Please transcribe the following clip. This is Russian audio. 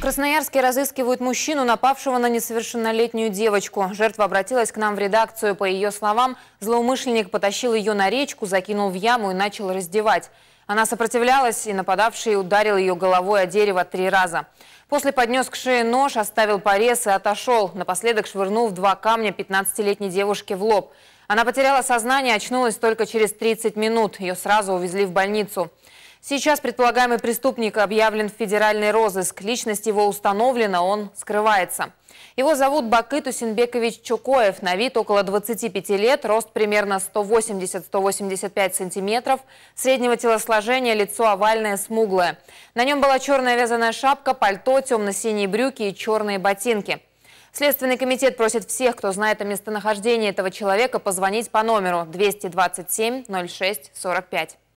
В Красноярске разыскивают мужчину, напавшего на несовершеннолетнюю девочку. Жертва обратилась к нам в редакцию. По ее словам, злоумышленник потащил ее на речку, закинул в яму и начал раздевать. Она сопротивлялась, и нападавший ударил ее головой о дерево три раза. После поднес к шее нож, оставил порез и отошел, напоследок швырнул два камня 15-летней девушке в лоб. Она потеряла сознание, очнулась только через 30 минут. Ее сразу увезли в больницу. Сейчас предполагаемый преступник объявлен в федеральный розыск. Личность его установлена, он скрывается. Его зовут Бакыт Усенбекович Чукоев. На вид около 25 лет, рост примерно 180-185 сантиметров, среднего телосложения, лицо овальное, смуглое. На нем была черная вязаная шапка, пальто, темно-синие брюки и черные ботинки. Следственный комитет просит всех, кто знает о местонахождении этого человека, позвонить по номеру 227 06 45.